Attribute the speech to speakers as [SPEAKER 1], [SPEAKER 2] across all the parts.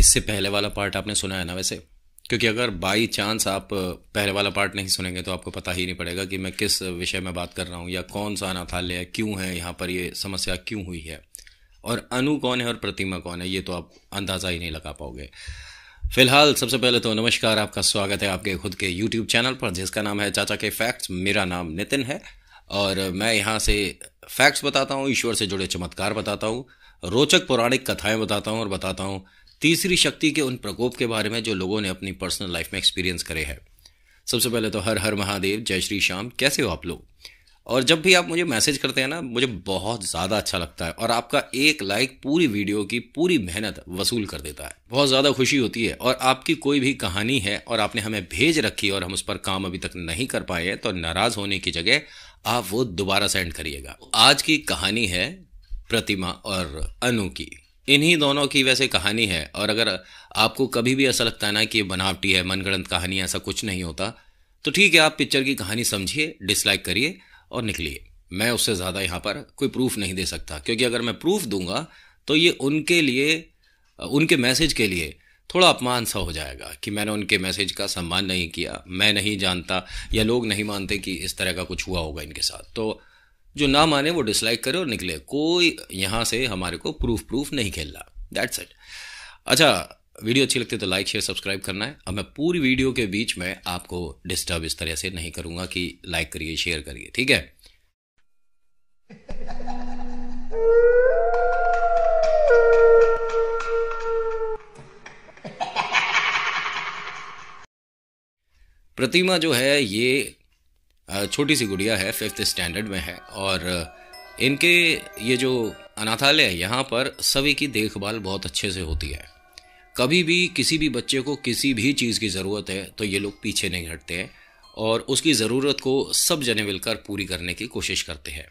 [SPEAKER 1] इससे पहले वाला पार्ट आपने सुना है ना वैसे क्योंकि अगर बाई चांस आप पहले वाला पार्ट नहीं सुनेंगे तो आपको पता ही नहीं पड़ेगा कि मैं किस विषय में बात कर रहा हूँ या कौन सा अनाथालय है क्यों है यहाँ पर ये समस्या क्यों हुई है और अनु कौन है और प्रतिमा कौन है ये तो आप अंदाज़ा ही नहीं लगा पाओगे फिलहाल सबसे पहले तो नमस्कार आपका स्वागत है आपके खुद के यूट्यूब चैनल पर जिसका नाम है चाचा के फैक्ट्स मेरा नाम नितिन है और मैं यहाँ से फैक्ट्स बताता हूँ ईश्वर से जुड़े चमत्कार बताता हूँ रोचक पौराणिक कथाएं बताता हूँ और बताता हूँ तीसरी शक्ति के उन प्रकोप के बारे में जो लोगों ने अपनी पर्सनल लाइफ में एक्सपीरियंस करे है सबसे पहले तो हर हर महादेव जय श्री श्याम कैसे हो आप लोग और जब भी आप मुझे मैसेज करते हैं ना मुझे बहुत ज़्यादा अच्छा लगता है और आपका एक लाइक पूरी वीडियो की पूरी मेहनत वसूल कर देता है बहुत ज़्यादा खुशी होती है और आपकी कोई भी कहानी है और आपने हमें भेज रखी और हम उस पर काम अभी तक नहीं कर पाए हैं तो नाराज़ होने की जगह आप वो दोबारा सेंड करिएगा आज की कहानी है प्रतिमा और अनु की इन्हीं दोनों की वैसे कहानी है और अगर आपको कभी भी ऐसा लगता है ना कि ये बनावटी है मनगढ़ंत कहानी ऐसा कुछ नहीं होता तो ठीक है आप पिक्चर की कहानी समझिए डिसलाइक करिए और निकलिए मैं उससे ज़्यादा यहाँ पर कोई प्रूफ नहीं दे सकता क्योंकि अगर मैं प्रूफ दूंगा तो ये उनके लिए उनके मैसेज के लिए थोड़ा अपमान सा हो जाएगा कि मैंने उनके मैसेज का सम्मान नहीं किया मैं नहीं जानता या लोग नहीं मानते कि इस तरह का कुछ हुआ होगा इनके साथ तो जो ना माने वो डिसलाइक करे और निकले कोई यहाँ से हमारे को प्रूफ प्रूफ नहीं खेलना दैट्स इट अच्छा वीडियो अच्छी लगती है तो लाइक शेयर सब्सक्राइब करना है अब मैं पूरी वीडियो के बीच में आपको डिस्टर्ब इस तरह से नहीं करूँगा कि लाइक करिए शेयर करिए ठीक है प्रतिमा जो है ये छोटी सी गुड़िया है फिफ्थ स्टैंडर्ड में है और इनके ये जो अनाथालय है यहाँ पर सभी की देखभाल बहुत अच्छे से होती है कभी भी किसी भी बच्चे को किसी भी चीज़ की ज़रूरत है तो ये लोग पीछे नहीं हटते हैं और उसकी ज़रूरत को सब जने मिलकर पूरी करने की कोशिश करते हैं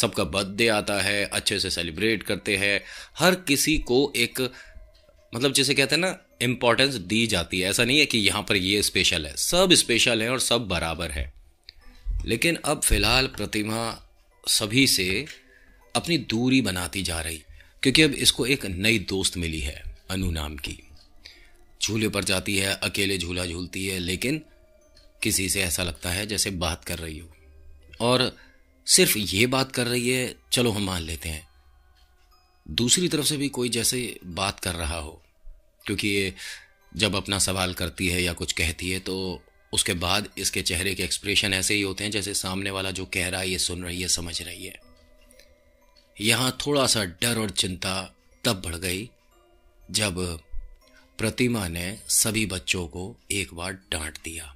[SPEAKER 1] सबका बर्थडे आता है अच्छे से सेलिब्रेट करते हैं हर किसी को एक मतलब जिसे कहते हैं ना इम्पोर्टेंस दी जाती है ऐसा नहीं है कि यहाँ पर ये स्पेशल है सब स्पेशल हैं और सब बराबर है लेकिन अब फ़िलहाल प्रतिमा सभी से अपनी दूरी बनाती जा रही क्योंकि अब इसको एक नई दोस्त मिली है अनु नाम की झूले पर जाती है अकेले झूला झूलती है लेकिन किसी से ऐसा लगता है जैसे बात कर रही हो और सिर्फ ये बात कर रही है चलो हम मान लेते हैं दूसरी तरफ से भी कोई जैसे बात कर रहा हो क्योंकि ये जब अपना सवाल करती है या कुछ कहती है तो उसके बाद इसके चेहरे के एक्सप्रेशन ऐसे ही होते हैं जैसे सामने वाला जो कह रहा है ये सुन रही है समझ रही है यहाँ थोड़ा सा डर और चिंता तब बढ़ गई जब प्रतिमा ने सभी बच्चों को एक बार डांट दिया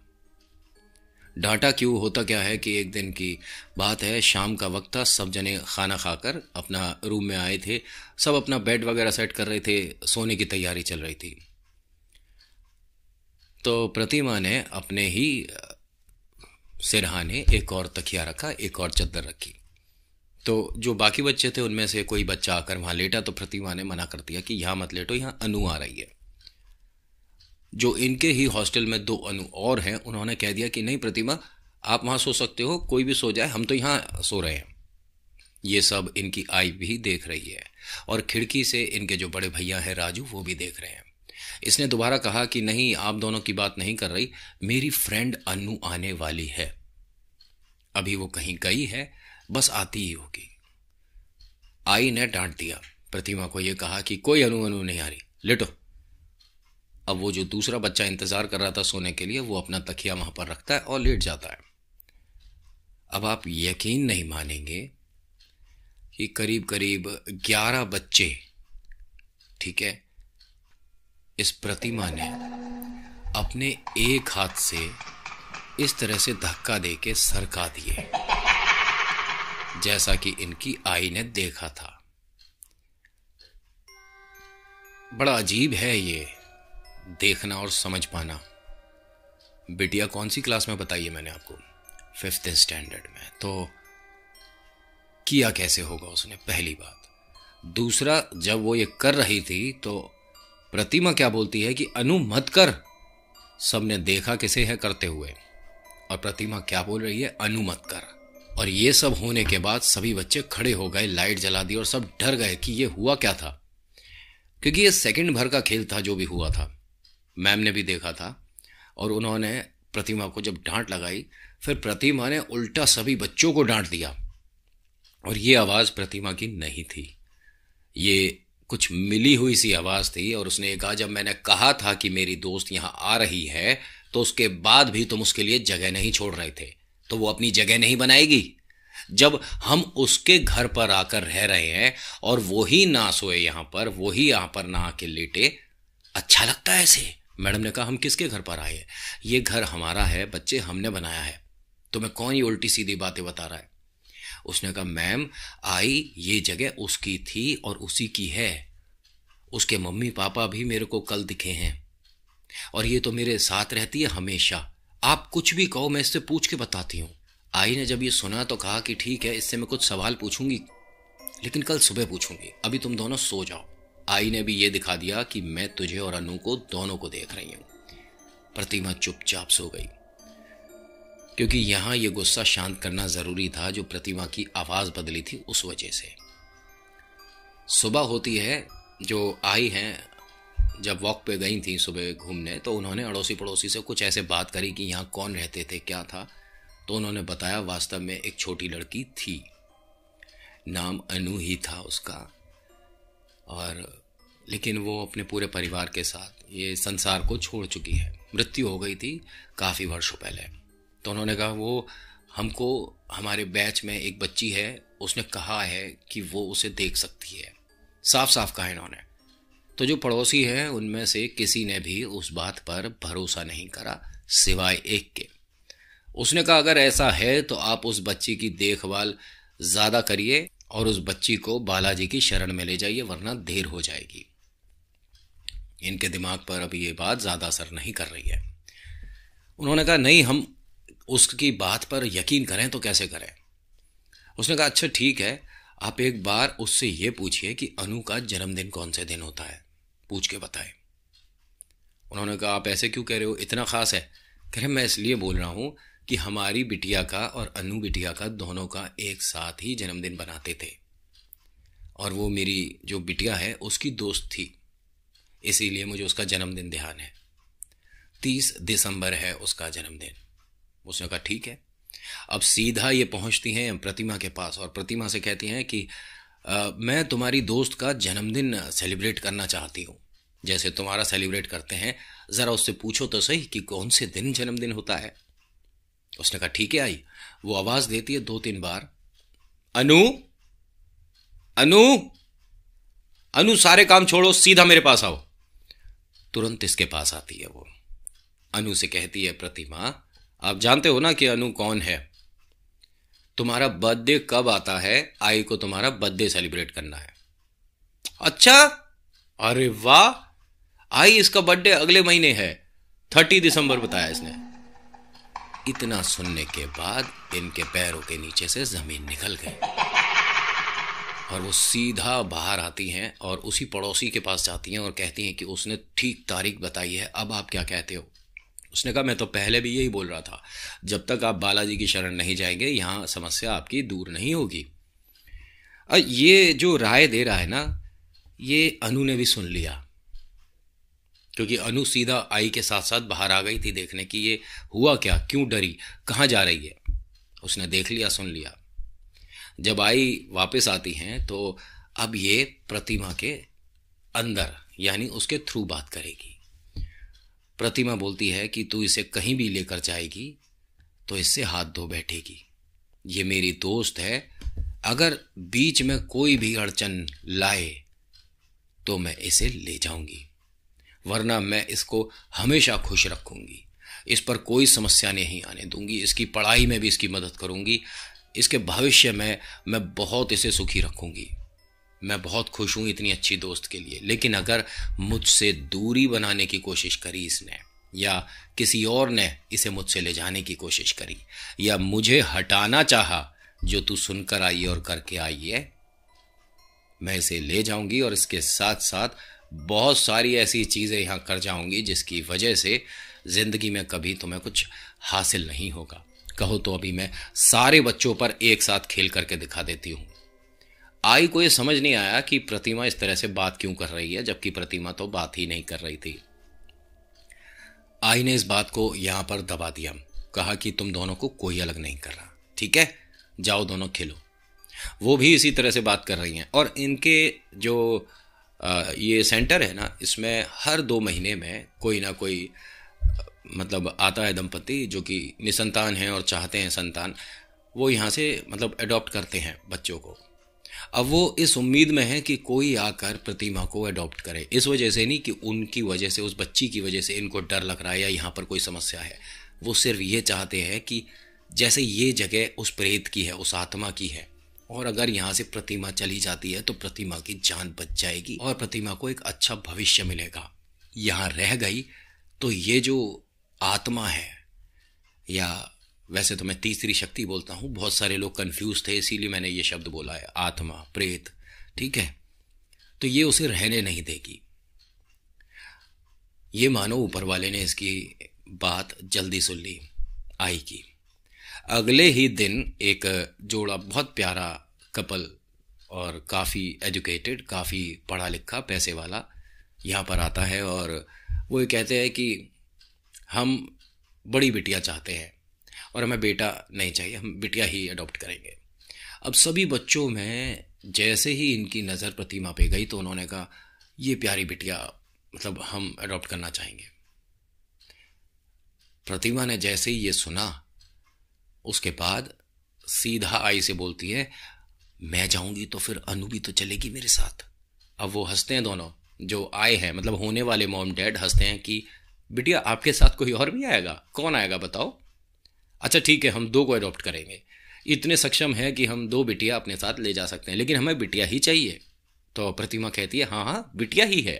[SPEAKER 1] डांटा क्यों होता क्या है कि एक दिन की बात है शाम का वक्त था सब जने खाना खाकर अपना रूम में आए थे सब अपना बेड वगैरह सेट कर रहे थे सोने की तैयारी चल रही थी तो प्रतिमा ने अपने ही सिरहाने एक और तकिया रखा एक और चद्दर रखी तो जो बाकी बच्चे थे उनमें से कोई बच्चा आकर वहां लेटा तो प्रतिमा ने मना कर दिया कि यहां मत लेटो यहाँ अनु आ रही है जो इनके ही हॉस्टल में दो अनु और हैं उन्होंने कह दिया कि नहीं प्रतिमा आप वहां सो सकते हो कोई भी सो जाए हम तो यहाँ सो रहे हैं ये सब इनकी आई भी देख रही है और खिड़की से इनके जो बड़े भैया हैं राजू वो भी देख रहे हैं इसने दोबारा कहा कि नहीं आप दोनों की बात नहीं कर रही मेरी फ्रेंड अनु आने वाली है अभी वो कहीं गई है बस आती ही होगी आई ने डांट दिया प्रतिमा को यह कहा कि कोई अनु अनु नहीं आ रही लेटो अब वो जो दूसरा बच्चा इंतजार कर रहा था सोने के लिए वो अपना तकिया वहां पर रखता है और लेट जाता है अब आप यकीन नहीं मानेंगे कि करीब करीब ग्यारह बच्चे ठीक है इस प्रतिमा ने अपने एक हाथ से इस तरह से धक्का दे के सरका दिए जैसा कि इनकी आई ने देखा था बड़ा अजीब है ये देखना और समझ पाना बिटिया कौन सी क्लास में बताइए मैंने आपको फिफ्थ स्टैंडर्ड में तो किया कैसे होगा उसने पहली बात दूसरा जब वो ये कर रही थी तो प्रतिमा क्या बोलती है कि अनु मत कर सबने देखा किसे है करते हुए और प्रतिमा क्या बोल रही है अनु मत कर और ये सब होने के बाद सभी बच्चे खड़े हो गए लाइट जला दी और सब डर गए कि ये हुआ क्या था क्योंकि ये सेकंड भर का खेल था जो भी हुआ था मैम ने भी देखा था और उन्होंने प्रतिमा को जब डांट लगाई फिर प्रतिमा ने उल्टा सभी बच्चों को डांट दिया और ये आवाज़ प्रतिमा की नहीं थी ये कुछ मिली हुई सी आवाज़ थी और उसने कहा जब मैंने कहा था कि मेरी दोस्त यहां आ रही है तो उसके बाद भी तुम उसके लिए जगह नहीं छोड़ रहे थे तो वो अपनी जगह नहीं बनाएगी जब हम उसके घर पर आकर रह रहे हैं और वो ही ना सोए यहां पर वो ही यहां पर ना आके लेटे अच्छा लगता है ऐसे मैडम ने कहा हम किसके घर पर आए ये घर हमारा है बच्चे हमने बनाया है तुम्हें कौन ये उल्टी सीधी बातें बता रहा है उसने कहा मैम आई ये जगह उसकी थी और उसी की है उसके मम्मी पापा भी मेरे को कल दिखे हैं और ये तो मेरे साथ रहती है हमेशा आप कुछ भी कहो मैं इससे पूछ के बताती हूँ आई ने जब ये सुना तो कहा कि ठीक है इससे मैं कुछ सवाल पूछूंगी लेकिन कल सुबह पूछूंगी अभी तुम दोनों सो जाओ आई ने भी ये दिखा दिया कि मैं तुझे और अनु को दोनों को देख रही हूँ प्रतिमा चुपचाप सो गई क्योंकि यहाँ ये गुस्सा शांत करना ज़रूरी था जो प्रतिमा की आवाज़ बदली थी उस वजह से सुबह होती है जो आई हैं जब वॉक पे गई थी सुबह घूमने तो उन्होंने अड़ोसी पड़ोसी से कुछ ऐसे बात करी कि यहाँ कौन रहते थे क्या था तो उन्होंने बताया वास्तव में एक छोटी लड़की थी नाम अनु ही था उसका और लेकिन वो अपने पूरे परिवार के साथ ये संसार को छोड़ चुकी है मृत्यु हो गई थी काफ़ी वर्षों पहले तो उन्होंने कहा वो हमको हमारे बैच में एक बच्ची है उसने कहा है कि वो उसे देख सकती है साफ साफ कहा इन्होंने तो जो पड़ोसी हैं उनमें से किसी ने भी उस बात पर भरोसा नहीं करा सिवाय एक के उसने कहा अगर ऐसा है तो आप उस बच्ची की देखभाल ज़्यादा करिए और उस बच्ची को बालाजी की शरण में ले जाइए वरना देर हो जाएगी इनके दिमाग पर अभी ये बात ज़्यादा असर नहीं कर रही है उन्होंने कहा नहीं हम उसकी बात पर यकीन करें तो कैसे करें उसने कहा अच्छा ठीक है आप एक बार उससे ये पूछिए कि अनु का जन्मदिन कौन से दिन होता है पूछ के बताए उन्होंने कहा आप ऐसे क्यों कह रहे हो इतना ख़ास है कह रहे मैं इसलिए बोल रहा हूँ कि हमारी बिटिया का और अनु बिटिया का दोनों का एक साथ ही जन्मदिन बनाते थे और वो मेरी जो बिटिया है उसकी दोस्त थी इसीलिए मुझे उसका जन्मदिन ध्यान है तीस दिसंबर है उसका जन्मदिन उसने कहा ठीक है अब सीधा ये पहुंचती हैं प्रतिमा के पास और प्रतिमा से कहती हैं कि आ, मैं तुम्हारी दोस्त का जन्मदिन सेलिब्रेट करना चाहती हूँ जैसे तुम्हारा सेलिब्रेट करते हैं ज़रा उससे पूछो तो सही कि कौन से दिन जन्मदिन होता है उसने कहा ठीक है आई वो आवाज़ देती है दो तीन बार अनु अनु अनु सारे काम छोड़ो सीधा मेरे पास आओ तुरंत इसके पास आती है वो अनु से कहती है प्रतिमा आप जानते हो ना कि अनु कौन है तुम्हारा बर्थडे कब आता है आई को तुम्हारा बर्थडे सेलिब्रेट करना है अच्छा अरे वाह आई इसका बर्थडे अगले महीने है थर्टी दिसंबर बताया इसने इतना सुनने के बाद इनके पैरों के नीचे से जमीन निकल गई और वो सीधा बाहर आती हैं और उसी पड़ोसी के पास जाती हैं और कहती हैं कि उसने ठीक तारीख बताई है अब आप क्या कहते हो उसने कहा मैं तो पहले भी यही बोल रहा था जब तक आप बालाजी की शरण नहीं जाएंगे यहाँ समस्या आपकी दूर नहीं होगी ये जो राय दे रहा है ना ये अनु ने भी सुन लिया क्योंकि अनु सीधा आई के साथ साथ बाहर आ गई थी देखने की ये हुआ क्या क्यों डरी कहाँ जा रही है उसने देख लिया सुन लिया जब आई वापस आती हैं तो अब ये प्रतिमा के अंदर यानी उसके थ्रू बात करेगी प्रतिमा बोलती है कि तू इसे कहीं भी लेकर जाएगी तो इससे हाथ धो बैठेगी ये मेरी दोस्त है अगर बीच में कोई भी अड़चन लाए तो मैं इसे ले जाऊंगी वरना मैं इसको हमेशा खुश रखूंगी इस पर कोई समस्या नहीं आने दूंगी इसकी पढ़ाई में भी इसकी मदद करूंगी इसके भविष्य में मैं बहुत इसे सुखी रखूंगी मैं बहुत खुश हूँ इतनी अच्छी दोस्त के लिए लेकिन अगर मुझसे दूरी बनाने की कोशिश करी इसने या किसी और ने इसे मुझसे ले जाने की कोशिश करी या मुझे हटाना चाहा जो तू सुनकर आई और करके आई है मैं इसे ले जाऊंगी और इसके साथ साथ बहुत सारी ऐसी चीज़ें यहाँ कर जाऊंगी जिसकी वजह से ज़िंदगी में कभी तुम्हें कुछ हासिल नहीं होगा कहो तो अभी मैं सारे बच्चों पर एक साथ खेल करके दिखा देती हूँ आई को ये समझ नहीं आया कि प्रतिमा इस तरह से बात क्यों कर रही है जबकि प्रतिमा तो बात ही नहीं कर रही थी आई ने इस बात को यहाँ पर दबा दिया कहा कि तुम दोनों को कोई अलग नहीं कर रहा ठीक है जाओ दोनों खेलो वो भी इसी तरह से बात कर रही हैं और इनके जो ये सेंटर है ना इसमें हर दो महीने में कोई ना कोई मतलब आता है दंपति जो कि निसंतान हैं और चाहते हैं संतान वो यहाँ से मतलब अडॉप्ट करते हैं बच्चों को अब वो इस उम्मीद में है कि कोई आकर प्रतिमा को अडॉप्ट करे इस वजह से नहीं कि उनकी वजह से उस बच्ची की वजह से इनको डर लग रहा है या यहाँ पर कोई समस्या है वो सिर्फ ये चाहते हैं कि जैसे ये जगह उस प्रेत की है उस आत्मा की है और अगर यहाँ से प्रतिमा चली जाती है तो प्रतिमा की जान बच जाएगी और प्रतिमा को एक अच्छा भविष्य मिलेगा यहाँ रह गई तो ये जो आत्मा है या वैसे तो मैं तीसरी शक्ति बोलता हूँ बहुत सारे लोग कंफ्यूज थे इसीलिए मैंने ये शब्द बोला है आत्मा प्रेत ठीक है तो ये उसे रहने नहीं देगी ये मानो ऊपर वाले ने इसकी बात जल्दी सुन ली आई की अगले ही दिन एक जोड़ा बहुत प्यारा कपल और काफ़ी एजुकेटेड काफ़ी पढ़ा लिखा पैसे वाला यहाँ पर आता है और वो ये कहते हैं कि हम बड़ी बिटिया चाहते हैं और हमें बेटा नहीं चाहिए हम बिटिया ही अडॉप्ट करेंगे अब सभी बच्चों में जैसे ही इनकी नज़र प्रतिमा पे गई तो उन्होंने कहा ये प्यारी बिटिया मतलब हम अडॉप्ट करना चाहेंगे प्रतिमा ने जैसे ही ये सुना उसके बाद सीधा आई से बोलती है मैं जाऊंगी तो फिर अनु भी तो चलेगी मेरे साथ अब वो हंसते हैं दोनों जो आए हैं मतलब होने वाले मॉम डैड हंसते हैं कि बिटिया आपके साथ कोई और भी आएगा कौन आएगा बताओ अच्छा ठीक है हम दो को अडॉप्ट करेंगे इतने सक्षम है कि हम दो बिटिया अपने साथ ले जा सकते हैं लेकिन हमें बिटिया ही चाहिए तो प्रतिमा कहती है हाँ हाँ बिटिया ही है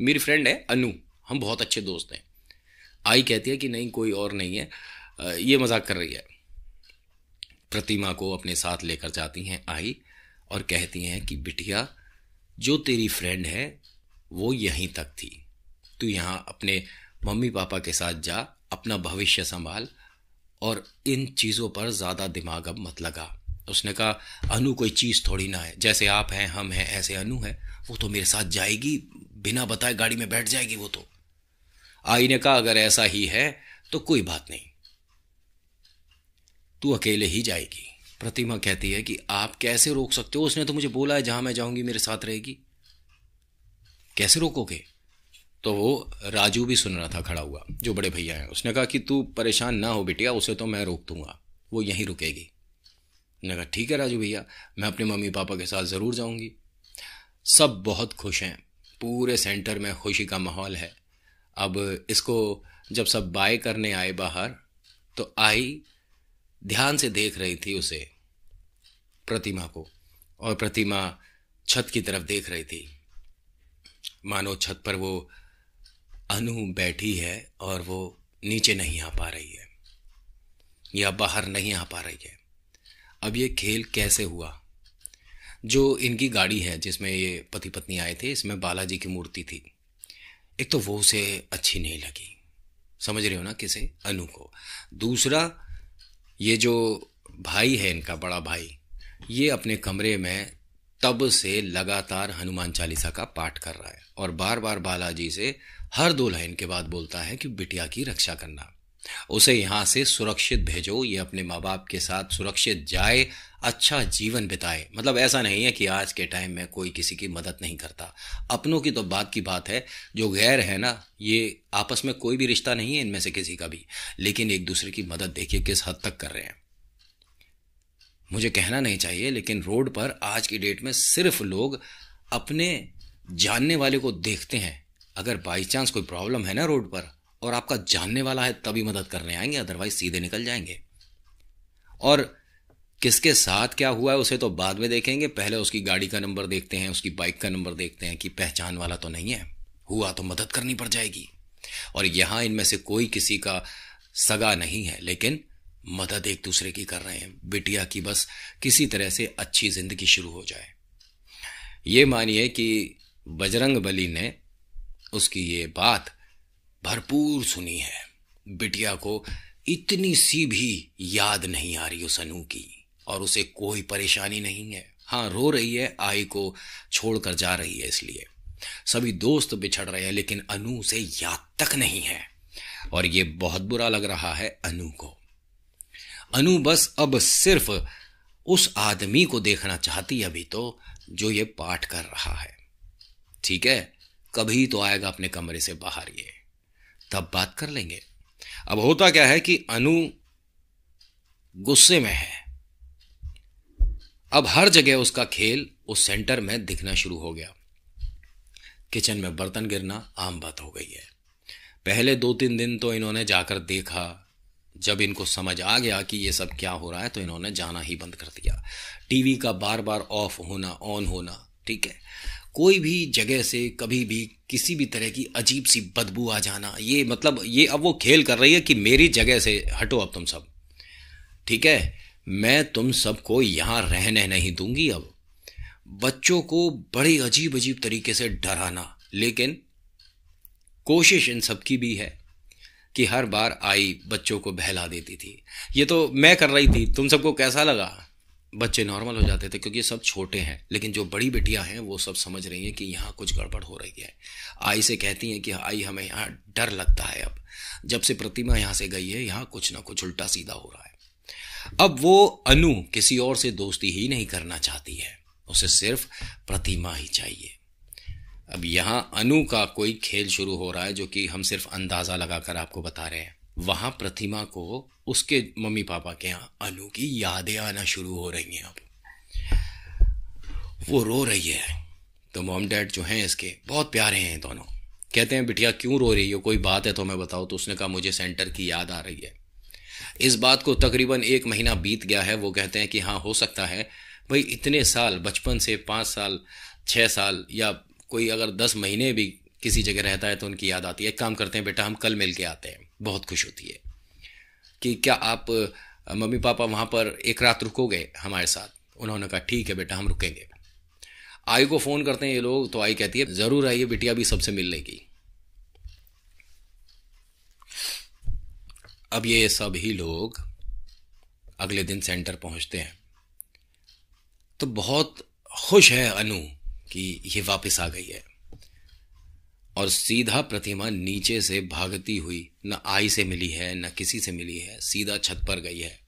[SPEAKER 1] मेरी फ्रेंड है अनु हम बहुत अच्छे दोस्त हैं आई कहती है कि नहीं कोई और नहीं है ये मजाक कर रही है प्रतिमा को अपने साथ लेकर जाती हैं आई और कहती हैं कि बिटिया जो तेरी फ्रेंड है वो यहीं तक थी तू यहाँ अपने मम्मी पापा के साथ जा अपना भविष्य संभाल और इन चीज़ों पर ज़्यादा दिमाग अब मत लगा उसने कहा अनु कोई चीज़ थोड़ी ना है जैसे आप हैं हम हैं ऐसे अनु है वो तो मेरे साथ जाएगी बिना बताए गाड़ी में बैठ जाएगी वो तो आई ने कहा अगर ऐसा ही है तो कोई बात नहीं तू अकेले ही जाएगी प्रतिमा कहती है कि आप कैसे रोक सकते हो उसने तो मुझे बोला है जहां मैं जाऊंगी मेरे साथ रहेगी कैसे रोकोगे तो वो राजू भी सुन रहा था खड़ा हुआ जो बड़े भैया हैं उसने कहा कि तू परेशान ना हो बेटिया उसे तो मैं रोक दूंगा वो यहीं रुकेगी उन्होंने कहा ठीक है राजू भैया मैं अपने मम्मी पापा के साथ ज़रूर जाऊंगी सब बहुत खुश हैं पूरे सेंटर में खुशी का माहौल है अब इसको जब सब बाय करने आए बाहर तो आई ध्यान से देख रही थी उसे प्रतिमा को और प्रतिमा छत की तरफ देख रही थी मानो छत पर वो अनु बैठी है और वो नीचे नहीं आ पा रही है या बाहर नहीं आ पा रही है अब ये खेल कैसे हुआ जो इनकी गाड़ी है जिसमें ये पति पत्नी आए थे इसमें बालाजी की मूर्ति थी एक तो वो उसे अच्छी नहीं लगी समझ रहे हो ना किसे अनु को दूसरा ये जो भाई है इनका बड़ा भाई ये अपने कमरे में तब से लगातार हनुमान चालीसा का पाठ कर रहा है और बार बार बालाजी से हर दो लाइन के बाद बोलता है कि बिटिया की रक्षा करना उसे यहां से सुरक्षित भेजो ये अपने माँ बाप के साथ सुरक्षित जाए अच्छा जीवन बिताए मतलब ऐसा नहीं है कि आज के टाइम में कोई किसी की मदद नहीं करता अपनों की तो बात की बात है जो गैर है ना ये आपस में कोई भी रिश्ता नहीं है इनमें से किसी का भी लेकिन एक दूसरे की मदद देखिए किस हद तक कर रहे हैं मुझे कहना नहीं चाहिए लेकिन रोड पर आज की डेट में सिर्फ लोग अपने जानने वाले को देखते हैं अगर बाई चांस कोई प्रॉब्लम है ना रोड पर और आपका जानने वाला है तभी मदद करने आएंगे अदरवाइज सीधे निकल जाएंगे और किसके साथ क्या हुआ है उसे तो बाद में देखेंगे पहले उसकी गाड़ी का नंबर देखते हैं उसकी बाइक का नंबर देखते हैं कि पहचान वाला तो नहीं है हुआ तो मदद करनी पड़ जाएगी और यहाँ इनमें से कोई किसी का सगा नहीं है लेकिन मदद एक दूसरे की कर रहे हैं बिटिया की बस किसी तरह से अच्छी जिंदगी शुरू हो जाए ये मानिए कि बजरंग बली ने उसकी ये बात भरपूर सुनी है बिटिया को इतनी सी भी याद नहीं आ रही उस अनु की और उसे कोई परेशानी नहीं है हाँ रो रही है आई को छोड़कर जा रही है इसलिए सभी दोस्त बिछड़ रहे हैं लेकिन अनु उसे याद तक नहीं है और ये बहुत बुरा लग रहा है अनु को अनु बस अब सिर्फ उस आदमी को देखना चाहती अभी तो जो ये पाठ कर रहा है ठीक है कभी तो आएगा अपने कमरे से बाहर ये तब बात कर लेंगे अब होता क्या है कि अनु गुस्से में है अब हर जगह उसका खेल उस सेंटर में दिखना शुरू हो गया किचन में बर्तन गिरना आम बात हो गई है पहले दो तीन दिन तो इन्होंने जाकर देखा जब इनको समझ आ गया कि ये सब क्या हो रहा है तो इन्होंने जाना ही बंद कर दिया टीवी का बार बार ऑफ होना ऑन होना ठीक है कोई भी जगह से कभी भी किसी भी तरह की अजीब सी बदबू आ जाना ये मतलब ये अब वो खेल कर रही है कि मेरी जगह से हटो अब तुम सब ठीक है मैं तुम सबको यहाँ रहने नहीं दूंगी अब बच्चों को बड़े अजीब अजीब तरीके से डराना लेकिन कोशिश इन सब की भी है कि हर बार आई बच्चों को बहला देती थी ये तो मैं कर रही थी तुम सबको कैसा लगा बच्चे नॉर्मल हो जाते थे क्योंकि ये सब छोटे हैं लेकिन जो बड़ी बेटियां हैं वो सब समझ रही हैं कि यहाँ कुछ गड़बड़ हो रही है आई से कहती हैं कि आई हमें यहाँ डर लगता है अब जब से प्रतिमा यहाँ से गई है यहाँ कुछ ना कुछ उल्टा सीधा हो रहा है अब वो अनु किसी और से दोस्ती ही नहीं करना चाहती है उसे सिर्फ प्रतिमा ही चाहिए अब यहाँ अनु का कोई खेल शुरू हो रहा है जो कि हम सिर्फ अंदाज़ा लगाकर आपको बता रहे हैं वहाँ प्रतिमा को उसके मम्मी पापा के यहाँ अनु की यादें आना शुरू हो रही हैं अब वो रो रही है तो मॉम डैड जो हैं इसके बहुत प्यारे हैं दोनों कहते हैं बिटिया क्यों रो रही हो कोई बात है तो मैं बताओ तो उसने कहा मुझे सेंटर की याद आ रही है इस बात को तकरीबन एक महीना बीत गया है वो कहते हैं कि हाँ हो सकता है भाई इतने साल बचपन से पाँच साल छः साल या कोई अगर दस महीने भी किसी जगह रहता है तो उनकी याद आती है एक काम करते हैं बेटा हम कल मिल के आते हैं बहुत खुश होती है कि क्या आप मम्मी पापा वहाँ पर एक रात रुकोगे हमारे साथ उन्होंने कहा ठीक है बेटा हम रुकेंगे आई को फ़ोन करते हैं ये लोग तो आई कहती है ज़रूर आइए बिटिया भी सबसे मिलने की अब ये सब ही लोग अगले दिन सेंटर पहुंचते हैं तो बहुत खुश है अनु कि ये वापस आ गई है और सीधा प्रतिमा नीचे से भागती हुई न आई से मिली है न किसी से मिली है सीधा छत पर गई है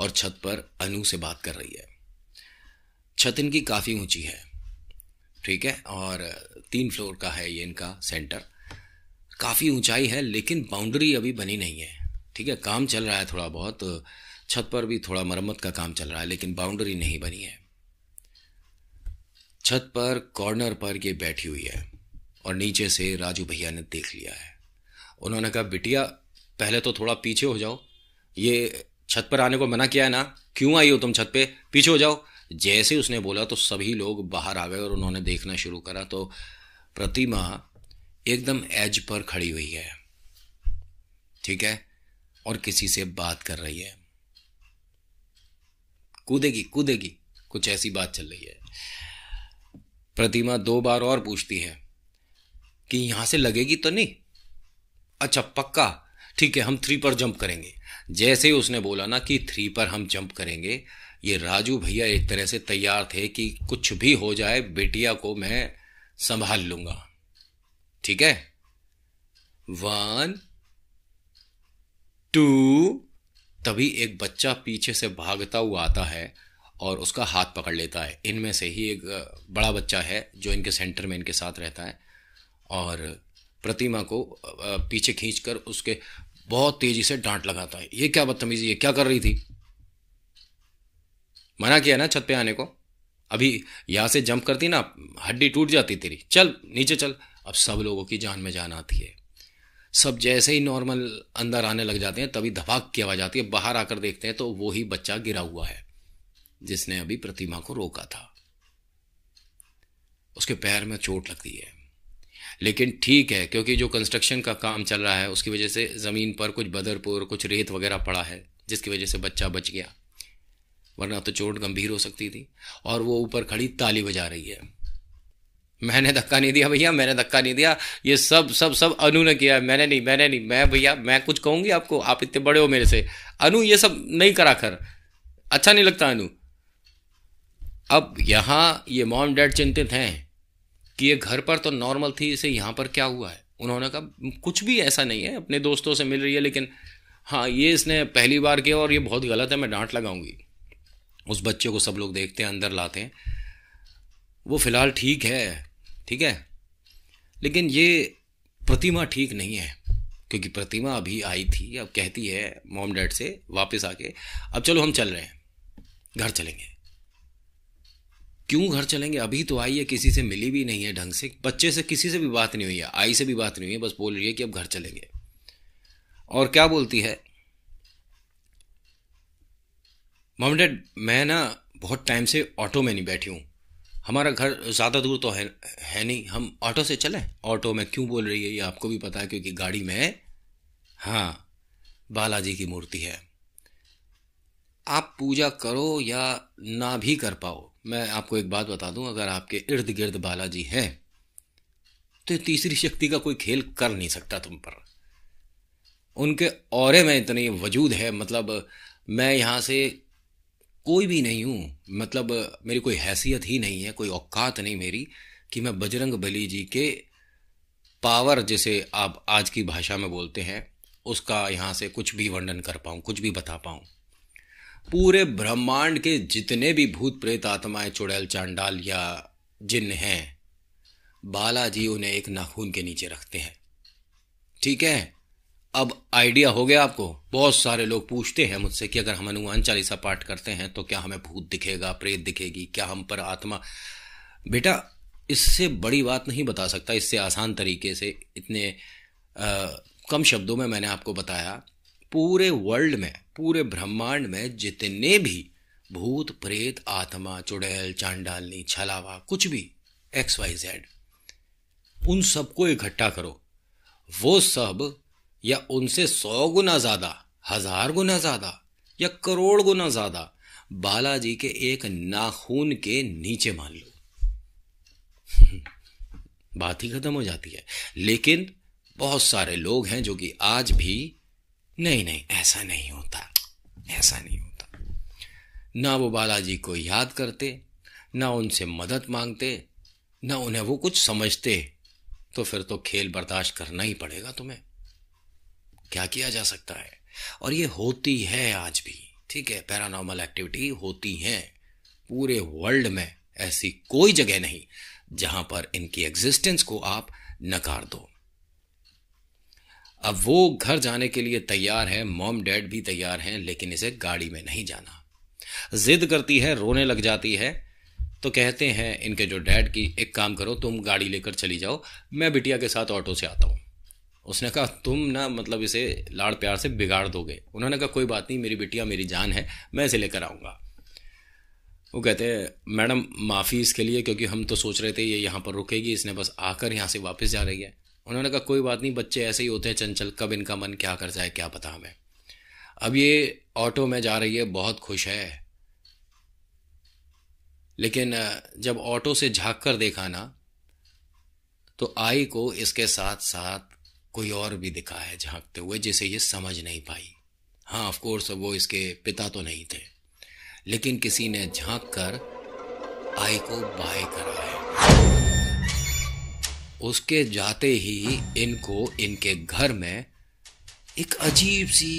[SPEAKER 1] और छत पर अनु से बात कर रही है छत इनकी काफ़ी ऊंची है ठीक है और तीन फ्लोर का है ये इनका सेंटर काफ़ी ऊंचाई है लेकिन बाउंड्री अभी बनी नहीं है ठीक है काम चल रहा है थोड़ा बहुत छत पर भी थोड़ा मरम्मत का काम चल रहा है लेकिन बाउंड्री नहीं बनी है छत पर कॉर्नर पर ये बैठी हुई है और नीचे से राजू भैया ने देख लिया है उन्होंने कहा बिटिया पहले तो थोड़ा पीछे हो जाओ ये छत पर आने को मना किया है ना क्यों आई हो तुम छत पे पीछे हो जाओ जैसे उसने बोला तो सभी लोग बाहर आ गए और उन्होंने देखना शुरू करा तो प्रतिमा एकदम एज पर खड़ी हुई है ठीक है और किसी से बात कर रही है कूदेगी कूदेगी कुछ ऐसी बात चल रही है प्रतिमा दो बार और पूछती है कि यहां से लगेगी तो नहीं अच्छा पक्का ठीक है हम थ्री पर जंप करेंगे जैसे ही उसने बोला ना कि थ्री पर हम जंप करेंगे ये राजू भैया एक तरह से तैयार थे कि कुछ भी हो जाए बेटिया को मैं संभाल लूंगा ठीक है वन टू तभी एक बच्चा पीछे से भागता हुआ आता है और उसका हाथ पकड़ लेता है इनमें से ही एक बड़ा बच्चा है जो इनके सेंटर में इनके साथ रहता है और प्रतिमा को पीछे खींचकर उसके बहुत तेजी से डांट लगाता है ये क्या बदतमीजी ये क्या कर रही थी मना किया ना छत पे आने को अभी यहां से जंप करती ना हड्डी टूट जाती तेरी चल नीचे चल अब सब लोगों की जान में जान आती है सब जैसे ही नॉर्मल अंदर आने लग जाते हैं तभी धपाक की आवाज़ आती है बाहर आकर देखते हैं तो वो ही बच्चा गिरा हुआ है जिसने अभी प्रतिमा को रोका था उसके पैर में चोट लगती है लेकिन ठीक है क्योंकि जो कंस्ट्रक्शन का काम चल रहा है उसकी वजह से ज़मीन पर कुछ बदरपुर कुछ रेत वगैरह पड़ा है जिसकी वजह से बच्चा बच गया वरना तो चोट गंभीर हो सकती थी और वो ऊपर खड़ी ताली बजा रही है मैंने धक्का नहीं दिया भैया मैंने धक्का नहीं दिया ये सब सब सब अनु ने किया मैंने नहीं मैंने नहीं मैं भैया मैं कुछ कहूँगी आपको आप इतने बड़े हो मेरे से अनु ये सब नहीं करा कर अच्छा नहीं लगता अनु अब यहाँ ये मॉम डैड चिंतित हैं कि ये घर पर तो नॉर्मल थी इसे यहाँ पर क्या हुआ है उन्होंने कहा कुछ भी ऐसा नहीं है अपने दोस्तों से मिल रही है लेकिन हाँ ये इसने पहली बार किया और ये बहुत गलत है मैं डांट लगाऊंगी उस बच्चे को सब लोग देखते हैं अंदर लाते हैं वो फिलहाल ठीक है ठीक है लेकिन ये प्रतिमा ठीक नहीं है क्योंकि प्रतिमा अभी आई थी अब कहती है मॉम डैड से वापस आके अब चलो हम चल रहे हैं घर चलेंगे क्यों घर चलेंगे अभी तो आई है किसी से मिली भी नहीं है ढंग से बच्चे से किसी से भी बात नहीं हुई है आई से भी बात नहीं हुई है बस बोल रही है कि अब घर चलेंगे और क्या बोलती है मम डैड मैं ना बहुत टाइम से ऑटो में नहीं बैठी हूँ हमारा घर ज़्यादा दूर तो है है नहीं हम ऑटो से चलें ऑटो में क्यों बोल रही है ये आपको भी पता है क्योंकि गाड़ी में हाँ बालाजी की मूर्ति है आप पूजा करो या ना भी कर पाओ मैं आपको एक बात बता दूं अगर आपके इर्द गिर्द बालाजी हैं तो तीसरी शक्ति का कोई खेल कर नहीं सकता तुम पर उनके और में इतनी वजूद है मतलब मैं यहाँ से कोई भी नहीं हूँ मतलब मेरी कोई हैसियत ही नहीं है कोई औकात नहीं मेरी कि मैं बजरंग बली जी के पावर जिसे आप आज की भाषा में बोलते हैं उसका यहाँ से कुछ भी वर्णन कर पाऊँ कुछ भी बता पाऊँ पूरे ब्रह्मांड के जितने भी भूत प्रेत आत्माएं चुड़ैल चांडाल या जिन हैं बालाजी उन्हें एक नाखून के नीचे रखते हैं ठीक है अब आइडिया हो गया आपको बहुत सारे लोग पूछते हैं मुझसे कि अगर हम हनुमान चालीसा पाठ करते हैं तो क्या हमें भूत दिखेगा प्रेत दिखेगी क्या हम पर आत्मा बेटा इससे बड़ी बात नहीं बता सकता इससे आसान तरीके से इतने आ, कम शब्दों में मैंने आपको बताया पूरे वर्ल्ड में पूरे ब्रह्मांड में जितने भी भूत प्रेत आत्मा चुड़ैल चांडालनी छलावा कुछ भी एक्स वाई जेड उन सबको इकट्ठा करो वो सब या उनसे सौ गुना ज्यादा हजार गुना ज्यादा या करोड़ गुना ज्यादा बालाजी के एक नाखून के नीचे मान लो बात ही खत्म हो जाती है लेकिन बहुत सारे लोग हैं जो कि आज भी नहीं नहीं ऐसा नहीं होता ऐसा नहीं होता ना वो बालाजी को याद करते ना उनसे मदद मांगते ना उन्हें वो कुछ समझते तो फिर तो खेल बर्दाश्त करना ही पड़ेगा तुम्हें क्या किया जा सकता है और ये होती है आज भी ठीक है पैरानॉर्मल एक्टिविटी होती हैं पूरे वर्ल्ड में ऐसी कोई जगह नहीं जहां पर इनकी एग्जिस्टेंस को आप नकार दो अब वो घर जाने के लिए तैयार है मॉम डैड भी तैयार हैं लेकिन इसे गाड़ी में नहीं जाना जिद करती है रोने लग जाती है तो कहते हैं इनके जो डैड की एक काम करो तुम गाड़ी लेकर चली जाओ मैं बिटिया के साथ ऑटो से आता हूँ उसने कहा तुम ना मतलब इसे लाड़ प्यार से बिगाड़ दोगे उन्होंने कहा कोई बात नहीं मेरी बिटिया मेरी जान है मैं इसे लेकर आऊँगा वो कहते हैं मैडम माफ़ी इसके लिए क्योंकि हम तो सोच रहे थे ये यहाँ पर रुकेगी इसने बस आकर यहाँ से वापस जा रही है उन्होंने कहा कोई बात नहीं बच्चे ऐसे ही होते हैं चंचल कब इनका मन क्या कर जाए क्या पता हमें अब ये ऑटो में जा रही है बहुत खुश है लेकिन जब ऑटो से झाँक कर देखा ना तो आई को इसके साथ साथ कोई और भी दिखा है झांकते हुए जिसे ये समझ नहीं पाई हाँ ऑफकोर्स वो इसके पिता तो नहीं थे लेकिन किसी ने झांक कर आई को बाय करा है उसके जाते ही इनको इनके घर में एक अजीब सी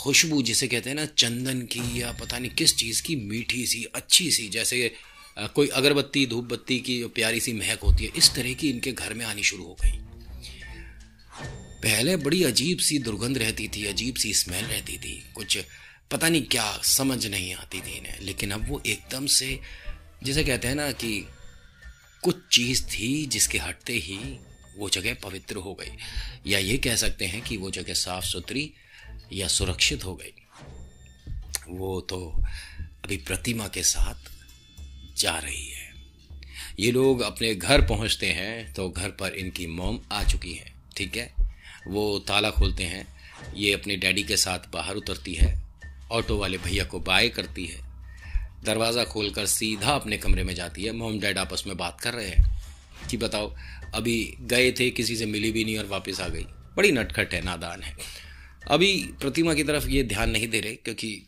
[SPEAKER 1] खुशबू जिसे कहते हैं ना चंदन की या पता नहीं किस चीज़ की मीठी सी अच्छी सी जैसे कोई अगरबत्ती धूप बत्ती की जो प्यारी सी महक होती है इस तरह की इनके घर में आनी शुरू हो गई पहले बड़ी अजीब सी दुर्गंध रहती थी अजीब सी स्मेल रहती थी कुछ पता नहीं क्या समझ नहीं आती थी इन्हें लेकिन अब वो एकदम से जिसे कहते हैं ना कि कुछ चीज़ थी जिसके हटते ही वो जगह पवित्र हो गई या ये कह सकते हैं कि वो जगह साफ सुथरी या सुरक्षित हो गई वो तो अभी प्रतिमा के साथ जा रही है ये लोग अपने घर पहुंचते हैं तो घर पर इनकी मोम आ चुकी है ठीक है वो ताला खोलते हैं ये अपने डैडी के साथ बाहर उतरती है ऑटो वाले भैया को बाय करती है दरवाज़ा खोलकर सीधा अपने कमरे में जाती है मोम डैड आपस में बात कर रहे हैं कि बताओ अभी गए थे किसी से मिली भी नहीं और वापस आ गई बड़ी नटखट है नादान है अभी प्रतिमा की तरफ ये ध्यान नहीं दे रहे क्योंकि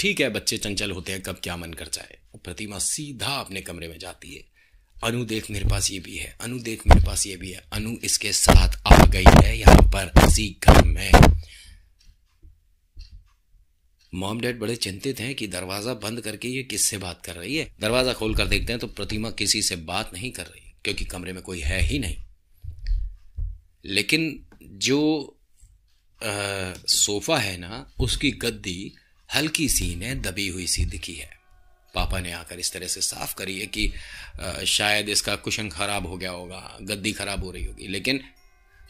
[SPEAKER 1] ठीक है बच्चे चंचल होते हैं कब क्या मन कर जाए प्रतिमा सीधा अपने कमरे में जाती है अनु देख मेरे पास ये भी है अनु देख मेरे पास ये भी है अनु इसके साथ आ गई है यहाँ पर इसी घर में मॉम डैड बड़े चिंतित हैं कि दरवाजा बंद करके ये किससे बात कर रही है दरवाजा खोल कर देखते हैं तो प्रतिमा किसी से बात नहीं कर रही क्योंकि कमरे में कोई है ही नहीं लेकिन जो आ, सोफा है ना उसकी गद्दी हल्की सी ने दबी हुई सी दिखी है पापा ने आकर इस तरह से साफ करी है कि आ, शायद इसका कुशन खराब हो गया होगा गद्दी खराब हो रही होगी लेकिन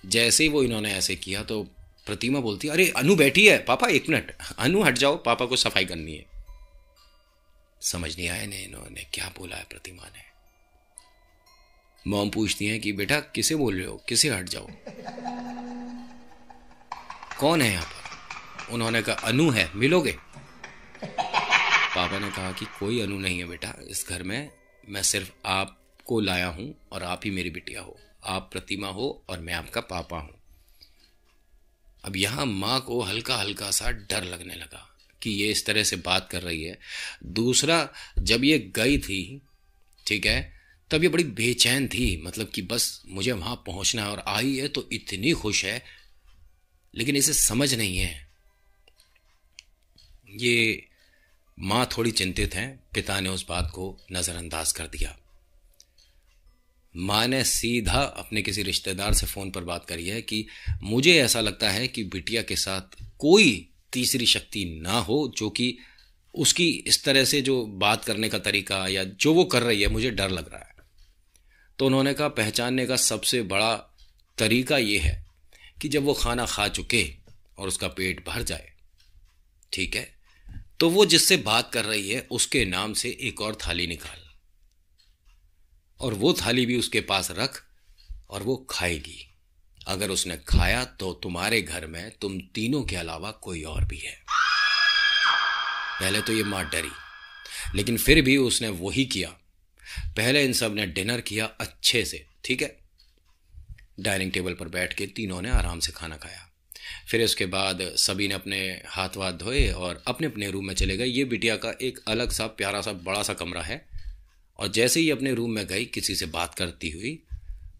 [SPEAKER 1] जैसे ही वो इन्होंने ऐसे किया तो प्रतिमा बोलती है अरे अनु बैठी है पापा एक मिनट अनु हट जाओ पापा को सफाई करनी है समझ नहीं आया नहीं इन्होंने क्या बोला है प्रतिमा ने मॉम पूछती है कि बेटा किसे बोल रहे हो किसे हट जाओ कौन है यहां पर उन्होंने कहा अनु है मिलोगे पापा ने कहा कि कोई अनु नहीं है बेटा इस घर में मैं सिर्फ आपको लाया हूं और आप ही मेरी बिटिया हो आप प्रतिमा हो और मैं आपका पापा हूं अब यहाँ माँ को हल्का हल्का सा डर लगने लगा कि ये इस तरह से बात कर रही है दूसरा जब ये गई थी ठीक है तब ये बड़ी बेचैन थी मतलब कि बस मुझे वहाँ पहुँचना है और आई है तो इतनी खुश है लेकिन इसे समझ नहीं है ये माँ थोड़ी चिंतित हैं पिता ने उस बात को नज़रअंदाज कर दिया माँ ने सीधा अपने किसी रिश्तेदार से फ़ोन पर बात करी है कि मुझे ऐसा लगता है कि बिटिया के साथ कोई तीसरी शक्ति ना हो जो कि उसकी इस तरह से जो बात करने का तरीका या जो वो कर रही है मुझे डर लग रहा है तो उन्होंने कहा पहचानने का सबसे बड़ा तरीका ये है कि जब वो खाना खा चुके और उसका पेट भर जाए ठीक है तो वो जिससे बात कर रही है उसके नाम से एक और थाली निकाल और वो थाली भी उसके पास रख और वो खाएगी अगर उसने खाया तो तुम्हारे घर में तुम तीनों के अलावा कोई और भी है पहले तो ये माँ डरी लेकिन फिर भी उसने वही किया पहले इन सब ने डिनर किया अच्छे से ठीक है डाइनिंग टेबल पर बैठ के तीनों ने आराम से खाना खाया फिर उसके बाद सभी ने अपने हाथ वाथ धोए और अपने अपने रूम में चले गए ये बिटिया का एक अलग सा प्यारा सा बड़ा सा कमरा है और जैसे ही अपने रूम में गई किसी से बात करती हुई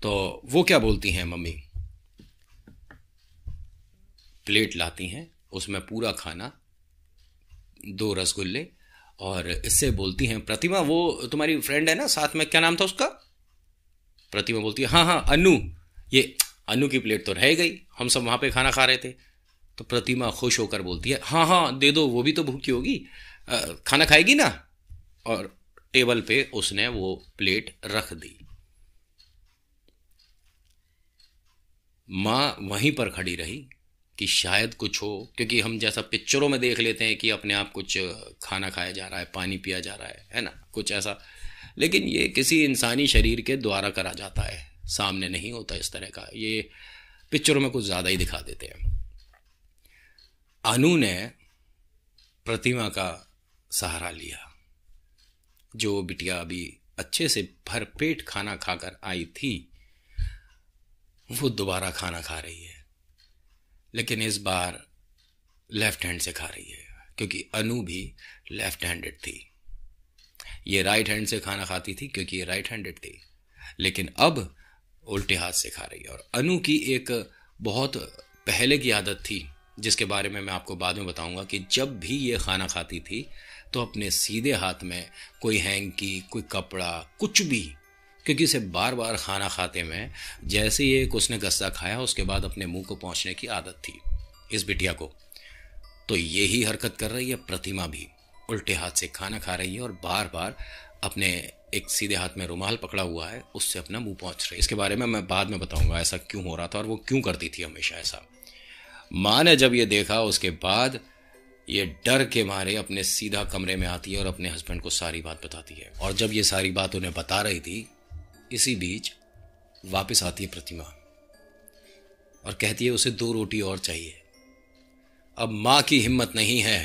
[SPEAKER 1] तो वो क्या बोलती हैं मम्मी प्लेट लाती हैं उसमें पूरा खाना दो रसगुल्ले और इससे बोलती हैं प्रतिमा वो तुम्हारी फ्रेंड है ना साथ में क्या नाम था उसका प्रतिमा बोलती है हाँ हाँ अनु ये अनु की प्लेट तो रह गई हम सब वहाँ पे खाना खा रहे थे तो प्रतिमा खुश होकर बोलती है हाँ हाँ दे दो वो भी तो भूखी होगी खाना खाएगी ना और टेबल पे उसने वो प्लेट रख दी माँ वहीं पर खड़ी रही कि शायद कुछ हो क्योंकि हम जैसा पिक्चरों में देख लेते हैं कि अपने आप कुछ खाना खाया जा रहा है पानी पिया जा रहा है है ना कुछ ऐसा लेकिन ये किसी इंसानी शरीर के द्वारा करा जाता है सामने नहीं होता इस तरह का ये पिक्चरों में कुछ ज़्यादा ही दिखा देते हैं अनु ने प्रतिमा का सहारा लिया जो बिटिया अभी अच्छे से भरपेट खाना खाकर आई थी वो दोबारा खाना खा रही है लेकिन इस बार लेफ्ट हैंड से खा रही है क्योंकि अनु भी लेफ्ट हैंडेड थी ये राइट हैंड से खाना खाती थी क्योंकि ये राइट हैंडेड थी लेकिन अब उल्टे हाथ से खा रही है और अनु की एक बहुत पहले की आदत थी जिसके बारे में मैं आपको बाद में बताऊंगा कि जब भी ये खाना खाती थी तो अपने सीधे हाथ में कोई हैंकी कोई कपड़ा कुछ भी क्योंकि उसे बार बार खाना खाते में जैसे ही एक उसने गस्सा खाया उसके बाद अपने मुंह को पहुंचने की आदत थी इस बिटिया को तो यही हरकत कर रही है प्रतिमा भी उल्टे हाथ से खाना खा रही है और बार बार अपने एक सीधे हाथ में रुमाल पकड़ा हुआ है उससे अपना मुंह पहुंच रही है इसके बारे में मैं बाद में बताऊंगा ऐसा क्यों हो रहा था और वो क्यों करती थी हमेशा ऐसा माँ ने जब ये देखा उसके बाद ये डर के मारे अपने सीधा कमरे में आती है और अपने हस्बैंड को सारी बात बताती है और जब ये सारी बात उन्हें बता रही थी इसी बीच वापस आती है प्रतिमा और कहती है उसे दो रोटी और चाहिए अब माँ की हिम्मत नहीं है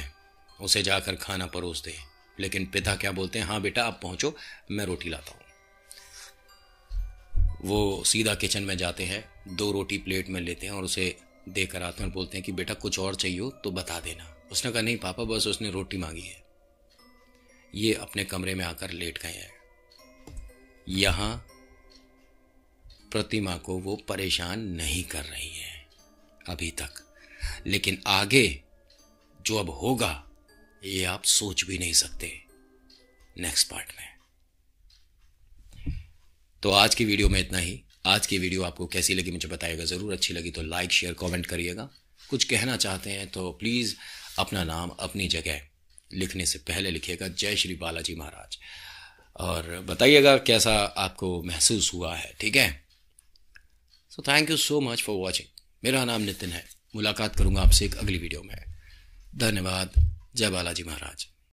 [SPEAKER 1] उसे जाकर खाना परोस दे लेकिन पिता क्या बोलते हैं हाँ बेटा आप पहुँचो मैं रोटी लाता हूँ वो सीधा किचन में जाते हैं दो रोटी प्लेट में लेते हैं और उसे देकर आते हैं और बोलते हैं कि बेटा कुछ और चाहिए तो बता देना उसने कहा नहीं पापा बस उसने रोटी मांगी है ये अपने कमरे में आकर लेट गए हैं यहां प्रतिमा को वो परेशान नहीं कर रही है अभी तक लेकिन आगे जो अब होगा ये आप सोच भी नहीं सकते नेक्स्ट पार्ट में तो आज की वीडियो में इतना ही आज की वीडियो आपको कैसी लगी मुझे बताइएगा ज़रूर अच्छी लगी तो लाइक शेयर कमेंट करिएगा कुछ कहना चाहते हैं तो प्लीज़ अपना नाम अपनी जगह लिखने से पहले लिखिएगा जय श्री बालाजी महाराज और बताइएगा कैसा आपको महसूस हुआ है ठीक है so thank you so much for watching मेरा नाम नितिन है मुलाकात करूँगा आपसे एक अगली वीडियो में धन्यवाद जय बालाजी महाराज